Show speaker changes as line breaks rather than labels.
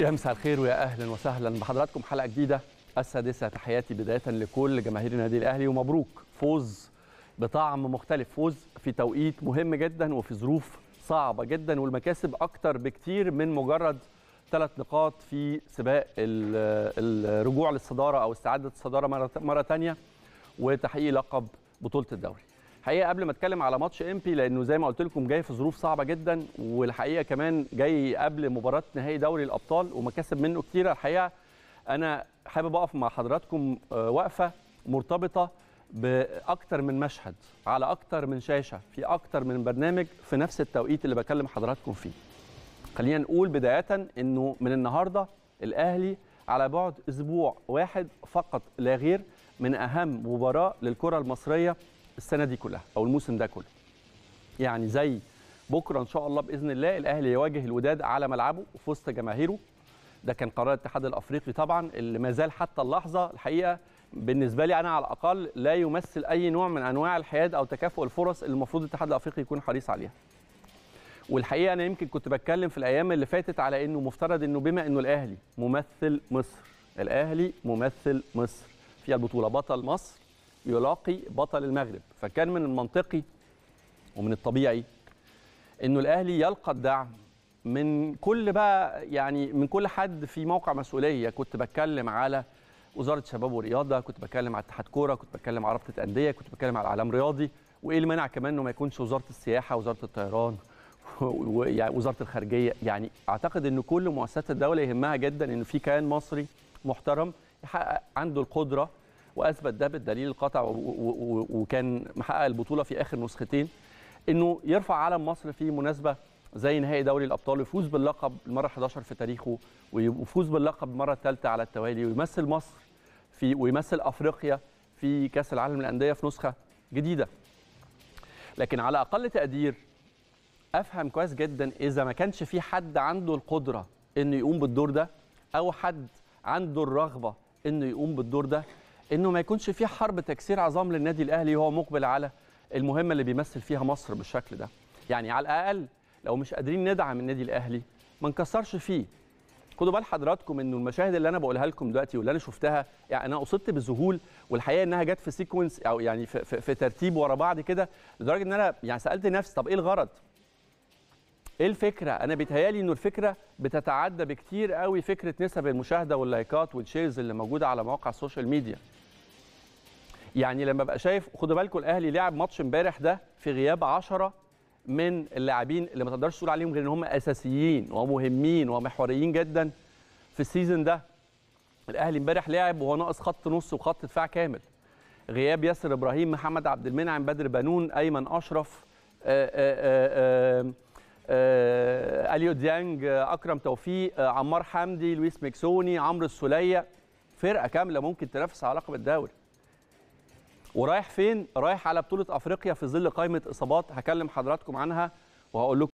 يا مساء الخير ويا اهلا وسهلا بحضراتكم حلقه جديده السادسه تحياتي بدايه لكل جماهير النادي الاهلي ومبروك فوز بطعم مختلف فوز في توقيت مهم جدا وفي ظروف صعبه جدا والمكاسب اكتر بكتير من مجرد ثلاث نقاط في سباق الرجوع للصداره او استعاده الصداره مره ثانيه وتحقيق لقب بطوله الدوري الحقيقه قبل ما اتكلم على ماتش امبي لانه زي ما قلت لكم جاي في ظروف صعبه جدا والحقيقه كمان جاي قبل مباراه نهائي دوري الابطال ومكاسب منه كتيره الحقيقه انا حابب اقف مع حضراتكم آه، وقفه مرتبطه باكتر من مشهد على اكتر من شاشه في اكتر من برنامج في نفس التوقيت اللي بكلم حضراتكم فيه خلينا نقول بدايه انه من النهارده الاهلي على بعد اسبوع واحد فقط لا غير من اهم مباراه للكره المصريه السنه دي كلها او الموسم ده كله يعني زي بكره ان شاء الله باذن الله الاهلي يواجه الوداد على ملعبه وفي وسط جماهيره ده كان قرار الاتحاد الافريقي طبعا اللي ما زال حتى اللحظه الحقيقه بالنسبه لي انا على الاقل لا يمثل اي نوع من انواع الحياد او تكافؤ الفرص اللي المفروض الاتحاد الافريقي يكون حريص عليها والحقيقه انا يمكن كنت بتكلم في الايام اللي فاتت على انه مفترض انه بما انه الاهلي ممثل مصر الاهلي ممثل مصر في البطوله بطل مصر يلاقي بطل المغرب فكان من المنطقي ومن الطبيعي انه الاهلي يلقى الدعم من كل بقى يعني من كل حد في موقع مسؤوليه كنت بتكلم على وزاره الشباب والرياضه كنت بتكلم على اتحاد كوره كنت بتكلم على رابطه انديه كنت بتكلم على اعلام رياضي وايه المانع كمان انه ما يكونش وزاره السياحه وزاره الطيران يعني وزاره الخارجيه يعني اعتقد ان كل مؤسسات الدوله يهمها جدا ان في كيان مصري محترم يحقق عنده القدره واثبت ده بالدليل القطع وكان محقق البطوله في اخر نسختين انه يرفع علم مصر في مناسبه زي نهائي دوري الابطال ويفوز باللقب المره 11 في تاريخه ويفوز باللقب المره الثالثه على التوالي ويمثل مصر في ويمثل افريقيا في كاس العالم للانديه في نسخه جديده لكن على اقل تقدير افهم كويس جدا اذا ما كانش في حد عنده القدره انه يقوم بالدور ده او حد عنده الرغبه انه يقوم بالدور ده انه ما يكونش في حرب تكسير عظام للنادي الاهلي وهو مقبل على المهمه اللي بيمثل فيها مصر بالشكل ده يعني على الاقل لو مش قادرين ندعم النادي الاهلي ما نكسرش فيه خدوا بال حضراتكم انه المشاهد اللي انا بقولها لكم دلوقتي واللي انا شفتها يعني انا اصبت بذهول والحقيقه انها جت في سيكونس او يعني في, في, في ترتيب ورا بعض كده لدرجه ان انا يعني سالت نفسي طب ايه الغرض ايه الفكره انا بيتهيالي انه الفكره بتتعدى بكتير قوي فكره نسب المشاهده واللايكات والشيرز اللي موجوده على مواقع السوشيال ميديا يعني لما ببقى شايف خدوا بالكم الاهلي لعب ماتش امبارح ده في غياب 10 من اللاعبين اللي ما تقدرش تقول عليهم غير ان هم اساسيين ومهمين ومحوريين جدا في السيزون ده الاهلي امبارح لعب وهو ناقص خط نص وخط دفاع كامل غياب ياسر ابراهيم محمد عبد المنعم بدر بنون ايمن اشرف آآ آه، آآ آه، آآ آه، آه، اليو ديانج آه، اكرم توفيق آه، عمار حمدي لويس ميكسوني عمرو السوليه فرقه كامله ممكن تنافس على لقب الدوري ورايح فين رايح على بطوله افريقيا في ظل قائمه اصابات هكلم حضراتكم عنها وهقول لكم